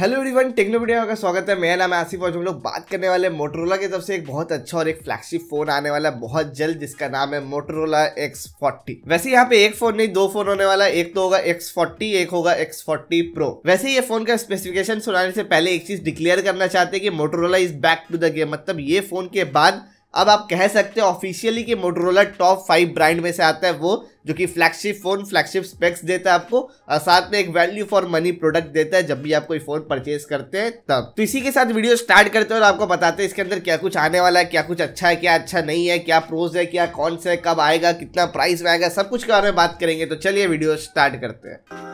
hello everyone techno video का स्वागत है मेरा नाम आसिफ और हम लोग बात करने वाले मोटरोला की तरफ से एक बहुत अच्छा और एक फ्लैगशिप फोन आने वाला है बहुत जल्द जिसका नाम है मोटरोला एक्स फोर्टी वैसे यहाँ पे एक फोन नहीं दो फोन होने वाला एक तो होगा एक्स फोर्टी एक होगा एक्स फोर्टी प्रो वैसे ये फोन का स्पेसिफिकेशन सुनाने से पहले एक चीज डिक्लेयर करना चाहते हैं कि Motorola is back to the game मतलब ये फोन के बाद अब आप कह सकते हैं ऑफिशियली कि मोटरोला टॉप फाइव ब्रांड में से आता है वो जो कि फ्लैगशिप फ़ोन फ्लैगशिप स्पेक्स देता है आपको और साथ में एक वैल्यू फॉर मनी प्रोडक्ट देता है जब भी आप कोई फ़ोन परचेज करते हैं तब तो इसी के साथ वीडियो स्टार्ट करते हैं और आपको बताते हैं इसके अंदर क्या कुछ आने वाला है क्या कुछ अच्छा है क्या अच्छा नहीं है क्या प्रोज है क्या कौन सा है कब आएगा कितना प्राइस में आएगा सब कुछ के बारे में बात करेंगे तो चलिए वीडियो स्टार्ट करते हैं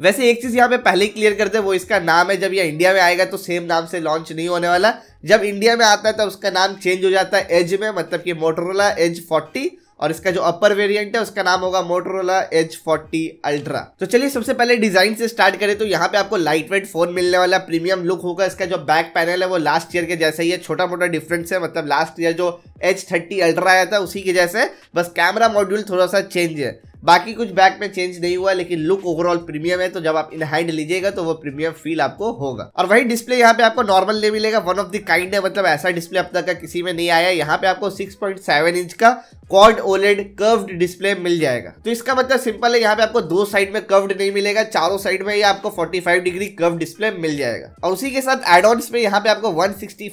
वैसे एक चीज़ यहाँ पे पहले क्लियर करते हैं वो इसका नाम है जब ये इंडिया में आएगा तो सेम नाम से लॉन्च नहीं होने वाला जब इंडिया में आता है तो उसका नाम चेंज हो जाता है एज में मतलब कि मोटरोला एज फोर्टी और इसका जो अपर वेरिएंट है उसका नाम होगा मोटरोला एच फोर्टी अल्ट्रा तो चलिए सबसे पहले डिजाइन से स्टार्ट करें तो यहाँ पे आपको लाइट वेट फोन मिलने वाला प्रीमियम लुक होगा इसका जो बैक पैनल है वो लास्ट ईयर के जैसा ही है छोटा मोटा डिफरेंस है मतलब लास्ट ईयर जो एच थर्टी अल्ट्रा आया था उसी के जैसे बस कैमरा मॉड्यूल थोड़ा सा चेंज है बाकी कुछ बैक में चेंज नहीं हुआ लेकिन लुक ओवरऑल प्रीमियम है तो जब आप इन हैंड लीजिएगा तो वो प्रीमियम फील आपको होगा और वही डिस्प्ले यहाँ पे आपको नॉर्मल नहीं मिलेगा वन ऑफ द काइंड है मतलब ऐसा डिस्प्ले अब तक का किसी में नहीं आया यहाँ पे आपको सिक्स इंच का क्वाड ओलेड कर्व्ड डिस्प्ले मिल जाएगा तो इसका मतलब सिंपल है यहाँ पे आपको दो साइड में कर्व्ड नहीं मिलेगा चारों साइड में ही आपको 45 डिग्री कर्व डिस्प्ले मिल जाएगा और उसी के साथ एडोन्स में यहाँ पे आपको 165 सिक्सटी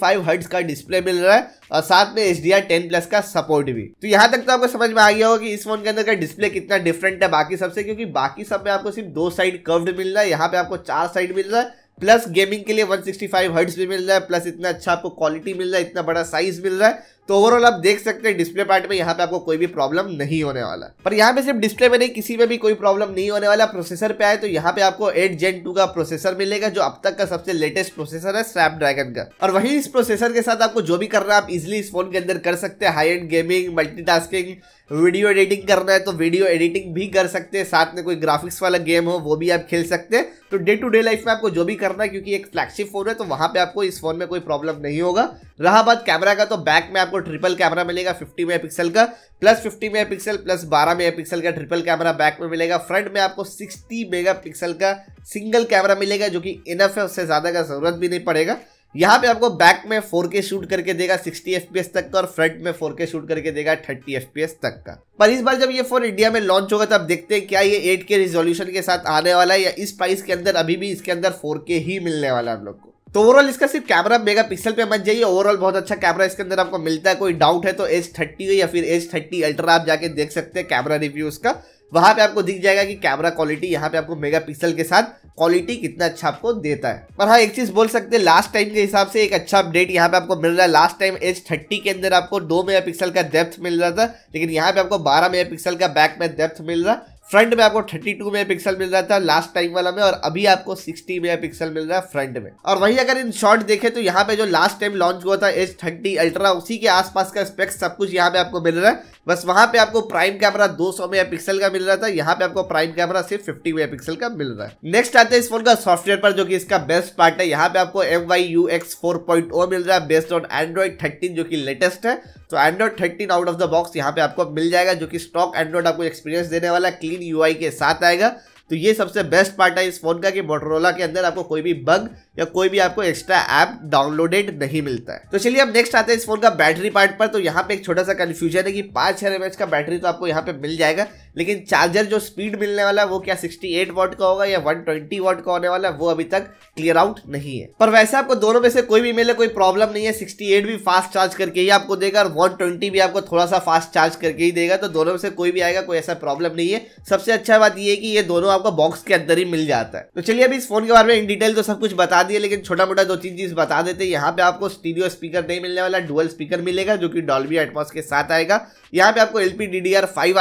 का डिस्प्ले मिल रहा है और साथ में H D R ten plus का सपोर्ट भी तो यहाँ तक तो आपको समझ में आ गया होगा कि इस फोन के अंदर का डिस्प्ले कितना डिफरेंट है बाकी सबसे क्योंकि बाकी सब में आपको सिर्फ दो साइड कर्व्ड मिल रहा है यहाँ पे आपको चार साइड मिल रहा है प्लस गेमिंग के लिए 165 हर्ट्स भी मिल रहा है प्लस इतना अच्छा आपको क्वालिटी मिल रहा है इतना बड़ा साइज मिल रहा है तो ओवरऑल आप देख सकते हैं डिस्प्ले पार्ट में यहाँ पे आपको कोई भी प्रॉब्लम नहीं होने वाला पर यहाँ पे सिर्फ डिस्प्ले में नहीं किसी में भी कोई प्रॉब्लम नहीं होने वाला प्रोसेसर पे आए तो यहाँ पे आपको एट जेन टू का प्रोसेसर मिलेगा जो अब तक का सबसे लेटेस्ट प्रोसेसर है ड्रैगन का और वही इस प्रोसेसर के साथ आपको जो भी करना है आप इजिली इस फोन के अंदर कर सकते हैं high end gaming multi video editing करना है तो वीडियो एडिटिंग भी कर सकते हैं साथ में कोई ग्राफिक्स वाला गेम हो वो भी आप खेल सकते हैं तो डे टू डे लाइफ में आपको जो भी करना है क्योंकि एक फ्लैगशिप फोन है तो वहाँ पे आपको इस फोन में कोई प्रॉब्लम नहीं होगा रहा बात कैमरा का तो बैक में आपको ट्रिपल कैमरा मिलेगा 50 मेगापिक्सल का प्लस 50 मेगापिक्सल प्लस 12 मेगापिक्सल का ट्रिपल कैमरा बैक में मिलेगा फ्रंट में आपको 60 मेगापिक्सल का सिंगल कैमरा मिलेगा जो कि इनफ है उससे ज़्यादा का ज़रूरत भी नहीं पड़ेगा यहाँ पे आपको बैक में 4K शूट करके देगा 60 FPS तक का और फ्रंट में 4K शूट करके देगा 30 FPS तक का पर इस बार जब ये फोन इंडिया में लॉन्च होगा तब तो देखते हैं क्या ये 8K रिजोल्यूशन के साथ आने वाला है या इस प्राइस के अंदर अभी भी इसके अंदर 4K ही मिलने वाला है हम लोग को तो ओवरऑल इसका सिर्फ कैमरा मेगा पिक्सल पे मत जाइए ओवरऑल बहुत अच्छा कैमरा इसके अंदर आपको मिलता है कोई डाउट है तो एस थर्टी या फिर एस थर्टी अल्ट्रा आप जाके देख सकते हैं कैमरा रिव्यू उसका वहाँ पे आपको दिख जाएगा कि कैमरा क्वालिटी यहाँ पे आपको मेगा पिक्सल के साथ क्वालिटी कितना अच्छा आपको देता है और हाँ एक चीज़ बोल सकते हैं लास्ट टाइम के हिसाब से एक अच्छा अपडेट यहाँ पे आपको मिल रहा है लास्ट टाइम एच थर्टी के अंदर आपको दो मेगा पिक्सल का डेप्थ मिल रहा था लेकिन यहाँ पे आपको बारह मेगा पिक्सल का बैक में डेप्थ मिल रहा फ्रंट में आपको 32 पिक्सल मिल रहा था लास्ट टाइम वाला में और अभी आपको 60 पिक्सल मिल रहा है फ्रंट में और वही अगर इन शॉर्ट देखें तो यहाँ पे जो लास्ट टाइम लॉन्च हुआ था एस थर्टी अल्ट्रा उसी के आसपास का स्पेक्स सब कुछ यहाँ पे आपको मिल रहा है बस वहाँ पे आपको प्राइम कैमरा 200 सौ मेगा का मिल रहा था यहाँ पे आपको प्राइम कैमरा सिर्फ फिफ्टी मेगा का मिल रहा है नेक्स्ट आते हैं इस फोन का सॉफ्टवेयर पर जो कि इसका बेस्ट पार्ट है यहाँ पे आपको M Y U X four point O मिल रहा है बेस्ड ऑन एंड्रॉइड थर्टीन जो कि लेटेस्ट है तो Android thirteen out of the box यहाँ पे आपको मिल जाएगा जो कि स्टॉक एंड्रॉइड आपको एक्सपीरियंस देने वाला क्लीन यूआई के साथ आएगा तो ये सबसे बेस्ट पार्ट है इस फोन का कि मोटरोला के अंदर आपको कोई भी बग या कोई भी आपको एक्स्ट्रा ऐप डाउनलोडेड नहीं मिलता है तो चलिए अब नेक्स्ट आते हैं इस फोन का बैटरी पार्ट पर तो यहाँ पे एक छोटा सा कन्फ्यूजन है कि पाँच छः एम का बैटरी तो आपको यहाँ पे मिल जाएगा लेकिन चार्जर जो स्पीड मिलने वाला है वो क्या 68 वाट का होगा या 120 वाट का होने वाला है वो अभी तक क्लियर आउट नहीं है पर वैसे आपको दोनों में से कोई भी मिले कोई प्रॉब्लम नहीं है 68 भी फास्ट चार्ज करके ही आपको देगा और 120 भी आपको थोड़ा सा फास्ट चार्ज करके ही देगा तो दोनों में से कोई भी आएगा कोई ऐसा प्रॉब्लम नहीं है सबसे अच्छा बात यह है कि ये दोनों आपको बॉक्स के अंदर ही मिल जाता है तो चलिए अभी इस फोन के बारे में इन डिटेल तो सब कुछ बता दिया लेकिन छोटा मोटा दो तीन चीज़ बता देते हैं यहाँ पे आपको स्टीरियो स्पीकर नहीं मिलने वाला डुअल स्पीकर मिलेगा जो कि डॉल्बी एटमॉस के साथ आएगा यहाँ पे आपको एल पी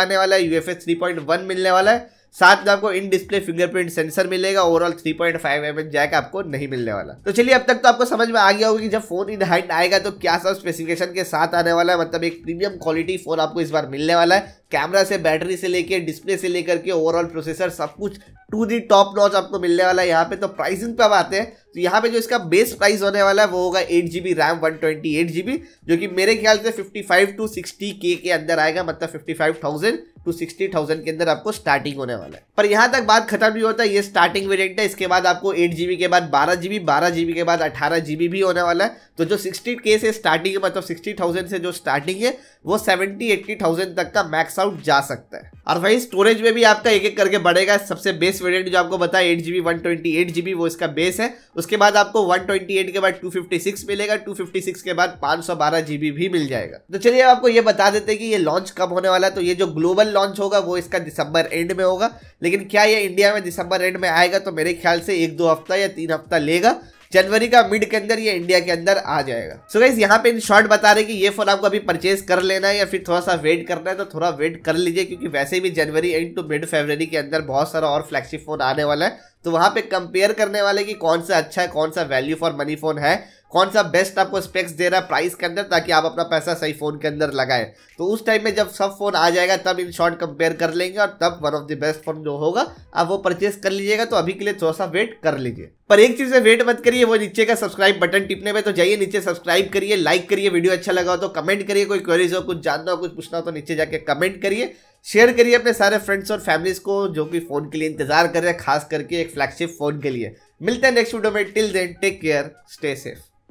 आने वाला है यू एफ मिलने वाला है साथ में आपको इन डिस्प्ले फिंगरप्रिंट सेंसर मिलेगा ओवरऑल 3.5 पॉइंट mm जैक आपको नहीं मिलने वाला तो चलिए अब तक तो आपको समझ में आ गया होगा कि जब फोन इन हैंड आएगा तो क्या सब स्पेसिफिकेशन के साथ आने वाला है मतलब एक प्रीमियम क्वालिटी फोन आपको इस बार मिलने वाला है कैमरा से बैटरी से लेकर डिस्प्ले से लेकर के ओवरऑल प्रोसेसर सब कुछ टू दी टॉप नॉच आपको मिलने वाला है यहाँ पे तो प्राइसिंग पे अब आते हैं तो यहाँ पे जो इसका बेस प्राइस होने वाला है वो होगा eight G B RAM one twenty eight G B जो कि मेरे ख्याल से फिफ्टी फाइव टू सिक्सटी के के अंदर आएगा मतलब fifty five thousand to sixty thousand के अंदर आपको स्टार्टिंग होने वाला है पर यहाँ तक बात खत्म नहीं होता है ये स्टार्टिंग वेरियंट है इसके बाद आपको एट जीबी के बाद बारह जीबी बारह जीबी के बाद अठारह जीबी भी होने वाला है तो जो सिक्सटी के से स्टार्टिंग है मतलब सिक्सटी थाउजेंड से जो स्टार्टिंग है वो सेवेंटी एट्टी थाउजेंड तक का मैक्स आउट जा सकता है और वही स्टोरेज में भी आपका एक एक करके बढ़ेगा सबसे बेस्ट वेरियंट जो आपको बताया eight GB one twenty eight GB वो इसका बेस है उसके बाद आपको 128 के बाद 256 मिलेगा 256 के बाद 512 जीबी भी मिल जाएगा तो चलिए आपको ये बता देते हैं कि ये लॉन्च कब होने वाला है तो ये जो ग्लोबल लॉन्च होगा वो इसका दिसंबर एंड में होगा लेकिन क्या ये इंडिया में दिसंबर एंड में आएगा तो मेरे ख्याल से एक दो हफ्ता या तीन हफ्ता लेगा जनवरी का मिड के अंदर ये इंडिया के अंदर आ जाएगा सो गाइज यहाँ पे इन शॉर्ट बता रहे कि ये फोन आपको अभी परचेज कर लेना है या फिर थोड़ा सा वेट करना है तो थोड़ा वेट कर लीजिए क्योंकि वैसे भी January end to mid February के अंदर बहुत सारा और फ्लैगशिप फोन आने वाला है तो वहाँ पे कंपेयर करने वाले कि कौन सा अच्छा है कौन सा वैल्यू फॉर मनी फोन है कौन सा बेस्ट आपको स्पेक्स दे रहा है प्राइस के अंदर ताकि आप अपना पैसा सही फोन के अंदर लगाएं तो उस टाइम में जब सब फोन आ जाएगा तब इन शॉर्ट कंपेयर कर लेंगे और तब one of the best phone जो होगा आप वो परचेस कर लीजिएगा तो अभी के लिए थोड़ा सा वेट कर लीजिए पर एक चीज़ से वेट मत करिए वो नीचे का सब्सक्राइब बटन टिपने पे तो जाइए नीचे सब्सक्राइब करिए लाइक करिए वीडियो अच्छा लगा हो तो कमेंट करिए कोई क्वेरीज हो कुछ जानना हो कुछ पूछना हो तो नीचे जाके कमेंट करिए शेयर करिए अपने सारे फ्रेंड्स और फैमिलीज को जो कि फ़ोन के लिए इंतजार कर रहे हैं खास करके एक फ्लैगशिप फ़ोन के लिए मिलते हैं नेक्स्ट वीडियो में till then take care stay safe